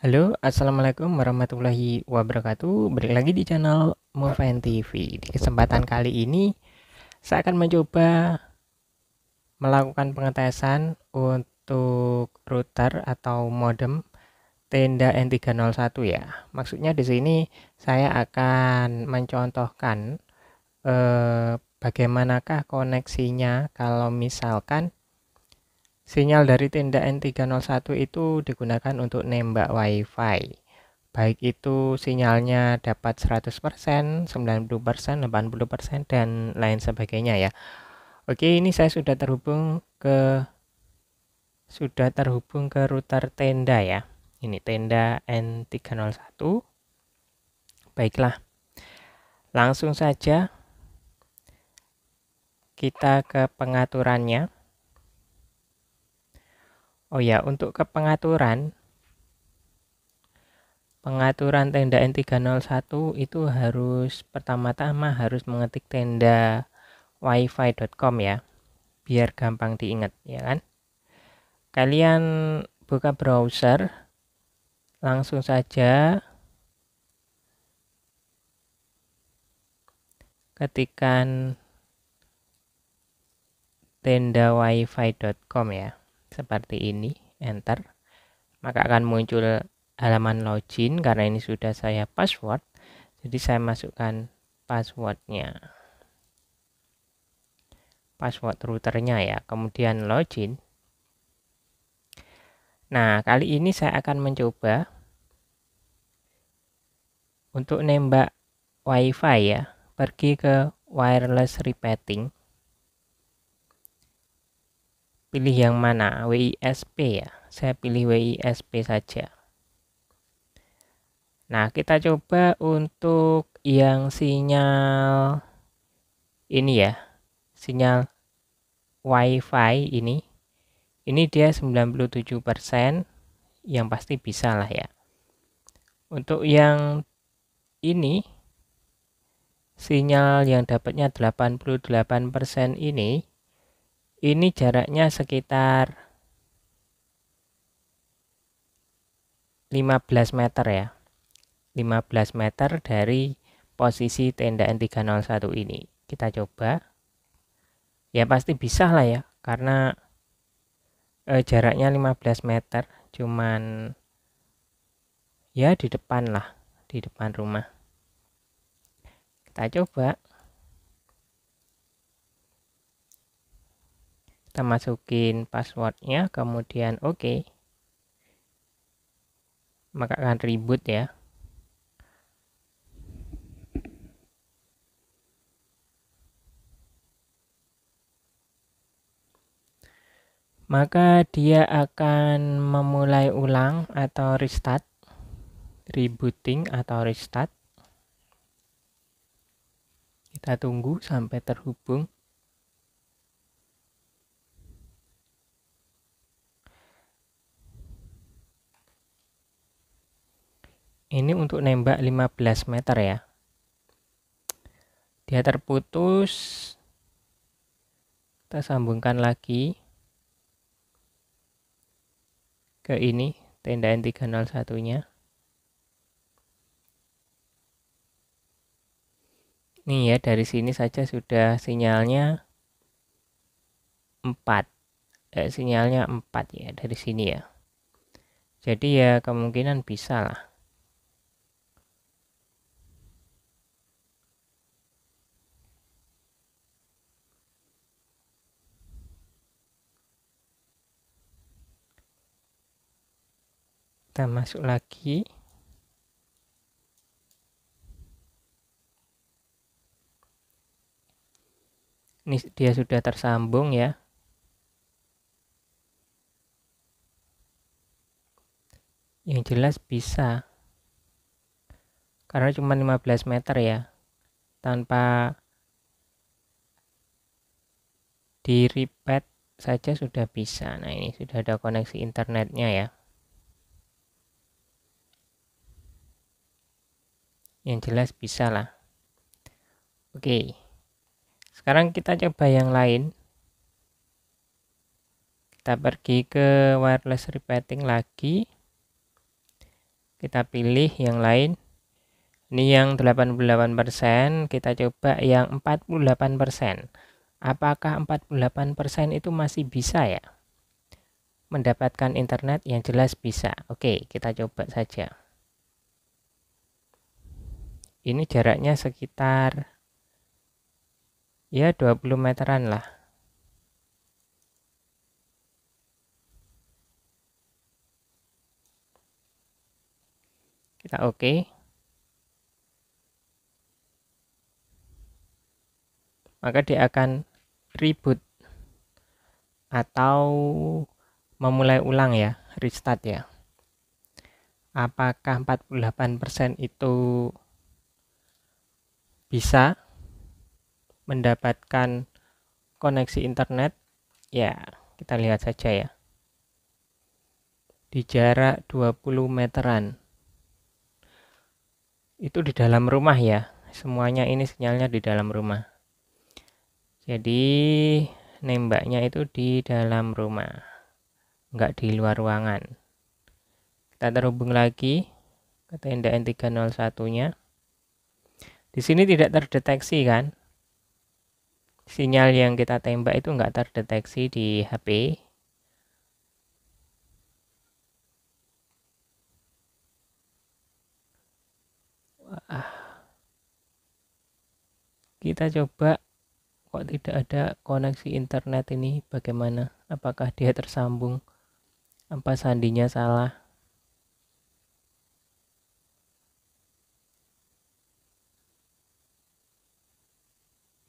Halo, Assalamualaikum warahmatullahi wabarakatuh Balik lagi di channel Moven TV Di kesempatan kali ini Saya akan mencoba Melakukan pengetesan Untuk router atau modem Tenda N301 ya Maksudnya di sini Saya akan mencontohkan eh, Bagaimanakah koneksinya Kalau misalkan Sinyal dari tenda N301 itu digunakan untuk nembak WiFi. Baik itu sinyalnya dapat 100%, 90%, 80%, dan lain sebagainya ya. Oke, ini saya sudah terhubung ke sudah terhubung ke router tenda ya. Ini tenda N301. Baiklah. Langsung saja kita ke pengaturannya. Oh ya, untuk ke pengaturan pengaturan tenda N301 itu harus pertama-tama harus mengetik tenda wifi.com ya biar gampang diingat ya kan kalian buka browser langsung saja ketikan tenda wifi.com ya seperti ini enter maka akan muncul halaman login karena ini sudah saya password jadi saya masukkan passwordnya password routernya ya kemudian login nah kali ini saya akan mencoba untuk nembak wifi ya pergi ke wireless repeating pilih yang mana WISP ya saya pilih WISP saja nah kita coba untuk yang sinyal ini ya sinyal wifi ini ini dia 97% yang pasti bisa lah ya untuk yang ini sinyal yang dapatnya 88% ini ini jaraknya sekitar 15 meter ya 15 meter dari posisi tenda N301 ini kita coba ya pasti bisa lah ya karena eh, jaraknya 15 meter cuman ya di depan lah di depan rumah kita coba kita masukin passwordnya kemudian oke okay. maka akan reboot ya maka dia akan memulai ulang atau restart rebooting atau restart kita tunggu sampai terhubung ini untuk nembak 15 meter ya dia terputus kita sambungkan lagi ke ini tenda N301 nya nih ya dari sini saja sudah sinyalnya 4 eh, sinyalnya 4 ya dari sini ya jadi ya kemungkinan bisa lah kita masuk lagi ini dia sudah tersambung ya yang jelas bisa karena cuma 15 meter ya tanpa di saja sudah bisa nah ini sudah ada koneksi internetnya ya yang jelas bisa lah oke sekarang kita coba yang lain kita pergi ke wireless repeating lagi kita pilih yang lain ini yang 88% kita coba yang 48% apakah 48% itu masih bisa ya mendapatkan internet yang jelas bisa oke kita coba saja ini jaraknya sekitar ya 20 meteran lah kita oke okay. maka dia akan reboot atau memulai ulang ya restart ya apakah 48% itu bisa mendapatkan koneksi internet? Ya, kita lihat saja ya. Di jarak 20 meteran. Itu di dalam rumah ya. Semuanya ini sinyalnya di dalam rumah. Jadi nembaknya itu di dalam rumah. Enggak di luar ruangan. Kita terhubung lagi ke tenda N301-nya. Di sini tidak terdeteksi kan? Sinyal yang kita tembak itu enggak terdeteksi di HP. Wah. Kita coba kok tidak ada koneksi internet ini bagaimana? Apakah dia tersambung? Apa sandinya salah?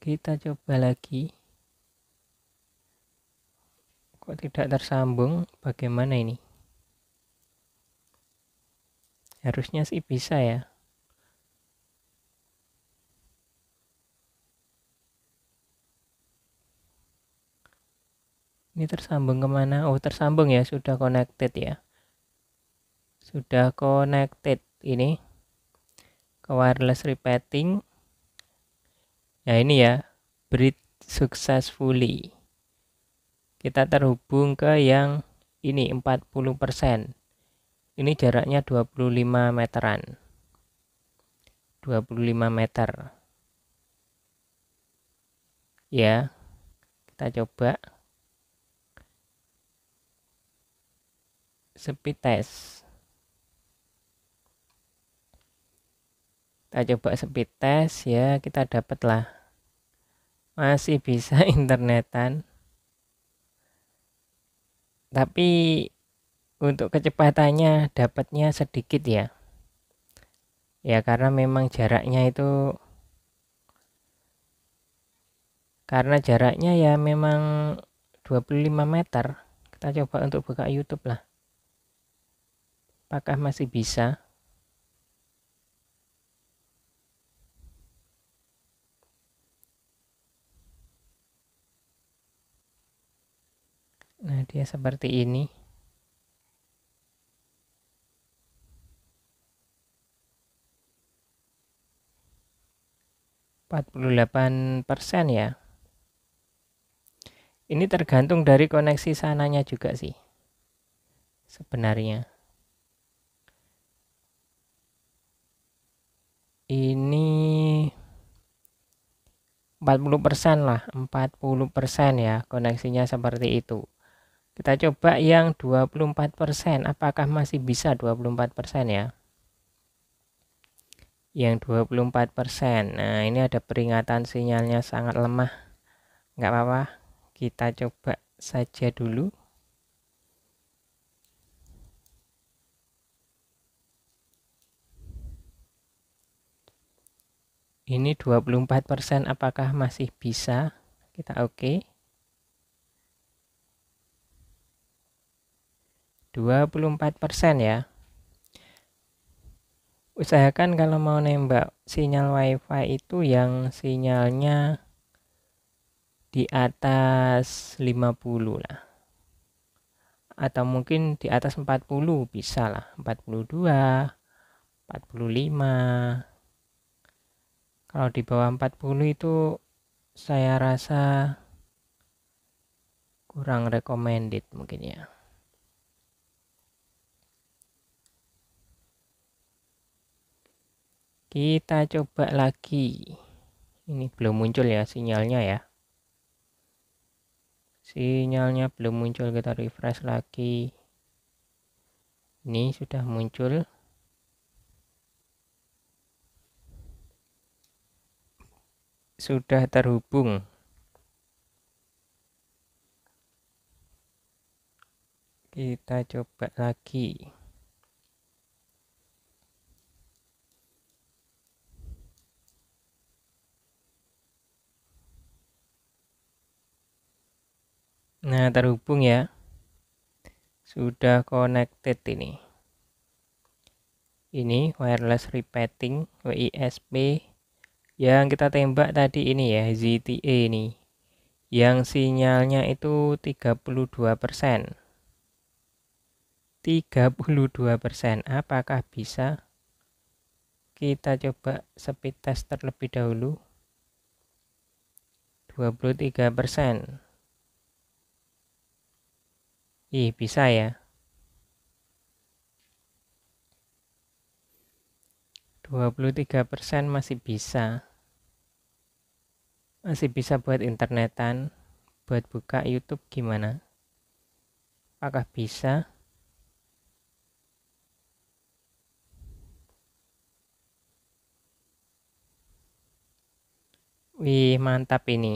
kita coba lagi kok tidak tersambung bagaimana ini harusnya sih bisa ya ini tersambung kemana oh tersambung ya sudah connected ya sudah connected ini ke wireless repeating Ya ini ya, breed successfully. Kita terhubung ke yang ini 40%. Ini jaraknya 25 meteran. 25 meter. Ya. Kita coba. Speed test. kita coba speed test ya kita dapat lah masih bisa internetan tapi untuk kecepatannya dapatnya sedikit ya ya karena memang jaraknya itu karena jaraknya ya memang 25 meter kita coba untuk buka YouTube lah apakah masih bisa Nah, dia seperti ini. Empat puluh delapan persen ya. Ini tergantung dari koneksi sananya juga sih. Sebenarnya. Ini 40% lah, 40% ya koneksinya seperti itu. Kita coba yang 24%, apakah masih bisa 24% ya? Yang 24%, nah ini ada peringatan sinyalnya sangat lemah. Nggak apa-apa, kita coba saja dulu. Ini 24% apakah masih bisa? Kita oke. Okay. 24% ya usahakan kalau mau nembak sinyal wifi itu yang sinyalnya di atas 50 lah atau mungkin di atas 40 bisa lah 42 45 kalau di bawah 40 itu saya rasa kurang recommended mungkin ya Kita coba lagi. Ini belum muncul ya sinyalnya ya. Sinyalnya belum muncul, kita refresh lagi. Ini sudah muncul. Sudah terhubung. Kita coba lagi. Nah, terhubung ya. Sudah connected ini. Ini wireless repeating WISP yang kita tembak tadi ini ya, ZTE ini. Yang sinyalnya itu 32%. 32%. Apakah bisa? Kita coba speed test terlebih dahulu. 23%. Ih, bisa ya. 23% masih bisa. Masih bisa buat internetan, buat buka YouTube gimana? Apakah bisa? Wih, mantap ini.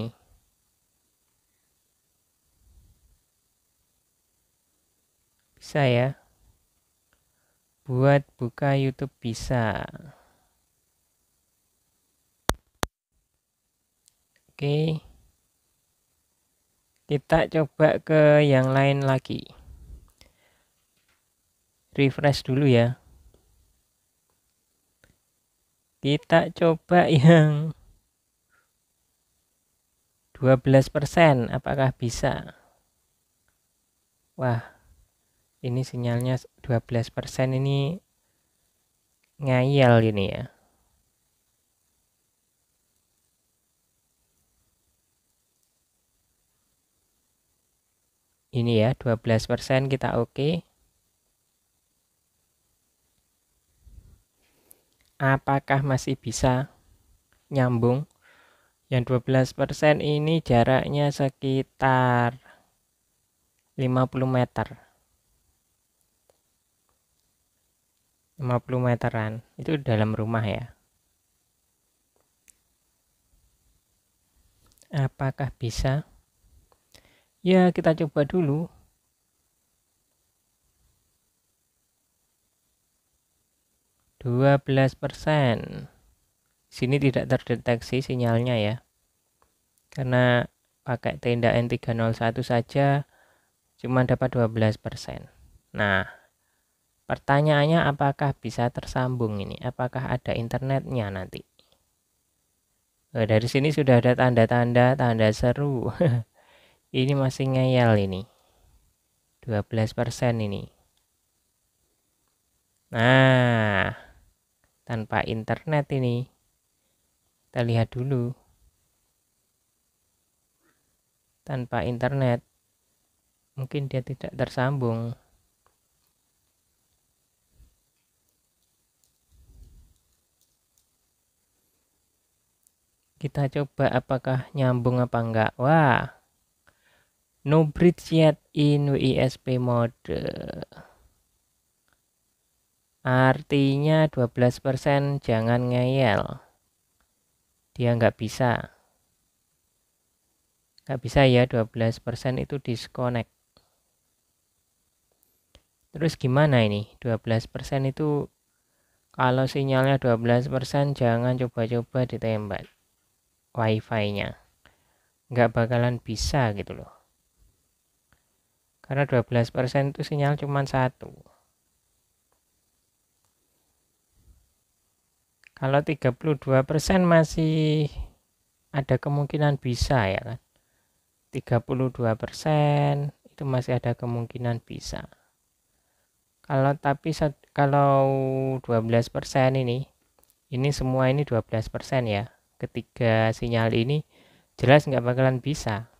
Bisa ya. Buat buka YouTube bisa. Oke. Kita coba ke yang lain lagi. Refresh dulu ya. Kita coba yang 12% apakah bisa? Wah, ini sinyalnya 12% ini ngayal ini ya ini ya 12% kita oke okay. apakah masih bisa nyambung yang 12% ini jaraknya sekitar 50 meter 50 meteran itu dalam rumah ya apakah bisa ya kita coba dulu dua belas persen sini tidak terdeteksi sinyalnya ya karena pakai tenda N301 saja cuma dapat 12%. persen. Nah, Pertanyaannya apakah bisa tersambung ini? Apakah ada internetnya nanti? Nah, dari sini sudah ada tanda-tanda tanda seru. ini masih ngeyel ini. 12% ini. Nah, tanpa internet ini. Kita lihat dulu. Tanpa internet mungkin dia tidak tersambung. kita coba apakah nyambung apa enggak wah no bridge yet in WISP mode artinya 12% jangan ngeyel dia nggak bisa nggak bisa ya 12% itu disconnect terus gimana ini 12% itu kalau sinyalnya 12% jangan coba-coba ditembak wifi-nya nggak bakalan bisa gitu loh karena 12% itu sinyal cuma satu kalau 32% masih ada kemungkinan bisa ya kan 32% itu masih ada kemungkinan bisa kalau tapi kalau 12% ini ini semua ini 12% ya ketiga sinyal ini jelas nggak bakalan bisa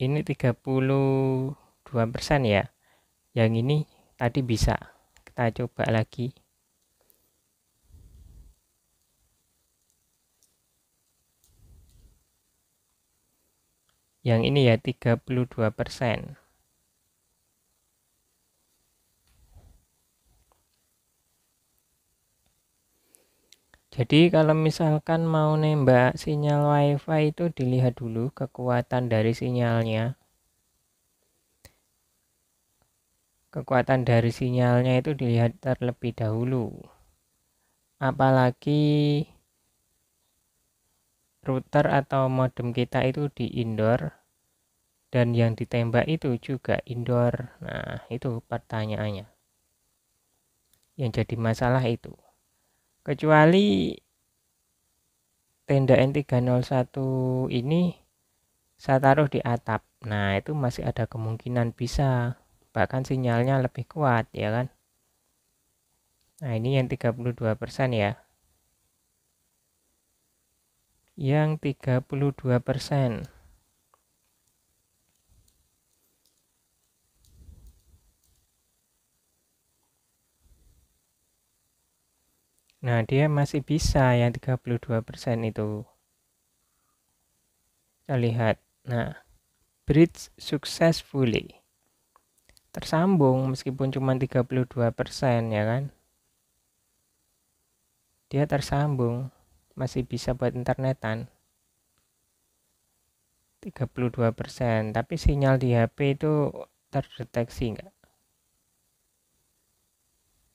ini 32% ya yang ini tadi bisa kita coba lagi yang ini ya 32 persen Jadi kalau misalkan mau nembak sinyal WiFi itu dilihat dulu kekuatan dari sinyalnya. Kekuatan dari sinyalnya itu dilihat terlebih dahulu. Apalagi router atau modem kita itu di indoor dan yang ditembak itu juga indoor. Nah, itu pertanyaannya. Yang jadi masalah itu kecuali tenda N301 ini saya taruh di atap nah itu masih ada kemungkinan bisa bahkan sinyalnya lebih kuat ya kan nah ini yang 32% ya yang 32% Nah, dia masih bisa yang 32% itu. Kita lihat. Nah, bridge successfully. Tersambung meskipun cuma 32% ya kan. Dia tersambung, masih bisa buat internetan. 32%, tapi sinyal di HP itu terdeteksi enggak?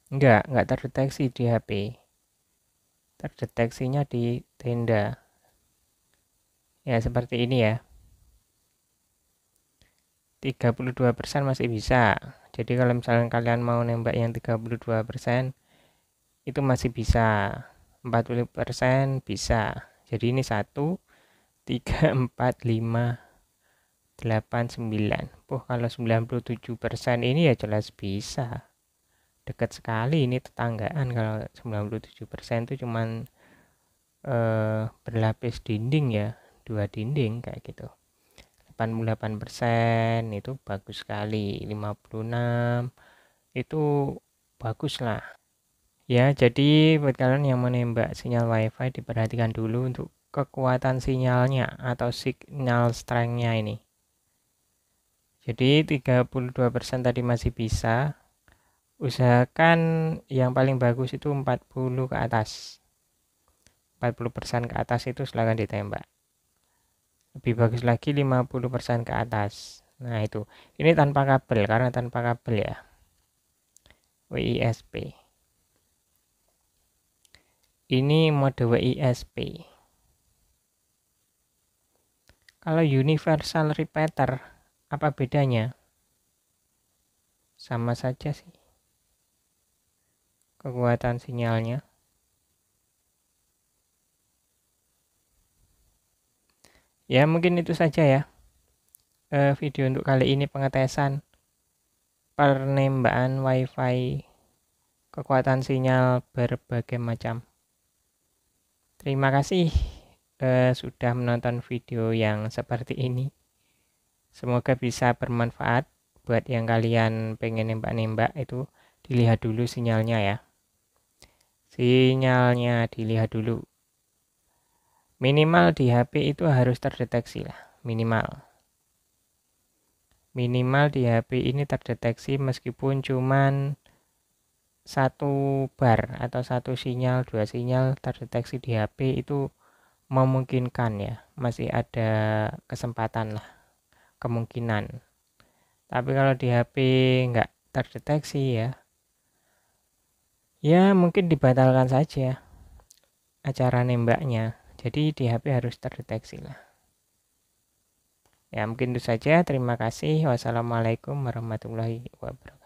Enggak, enggak terdeteksi di HP terdeteksinya di tenda ya seperti ini ya 32% masih bisa jadi kalau misalnya kalian mau nembak yang 32% itu masih bisa 40% bisa jadi ini 1 3 4 5 8 9 oh kalau 97% ini ya jelas bisa dekat sekali ini tetanggaan kalau 97% persen itu cuman eh, berlapis dinding ya dua dinding kayak gitu 88% persen itu bagus sekali 56 itu bagus lah ya jadi buat kalian yang menembak sinyal wifi diperhatikan dulu untuk kekuatan sinyalnya atau signal strengthnya ini jadi 32% tadi masih bisa usahakan yang paling bagus itu 40 ke atas 40% ke atas itu silahkan ditembak lebih bagus lagi 50% ke atas nah itu ini tanpa kabel karena tanpa kabel ya WISP ini mode WISP kalau universal repeater apa bedanya sama saja sih kekuatan sinyalnya ya mungkin itu saja ya e, video untuk kali ini pengetesan penembakan wifi kekuatan sinyal berbagai macam terima kasih e, sudah menonton video yang seperti ini semoga bisa bermanfaat buat yang kalian pengen nembak-nembak itu dilihat dulu sinyalnya ya sinyalnya dilihat dulu minimal di HP itu harus terdeteksi lah minimal minimal di HP ini terdeteksi meskipun cuman satu bar atau satu sinyal dua sinyal terdeteksi di HP itu memungkinkan ya masih ada kesempatan lah kemungkinan tapi kalau di HP nggak terdeteksi ya ya mungkin dibatalkan saja acara nembaknya jadi di HP harus terdeteksi lah ya mungkin itu saja terima kasih wassalamualaikum warahmatullahi wabarakatuh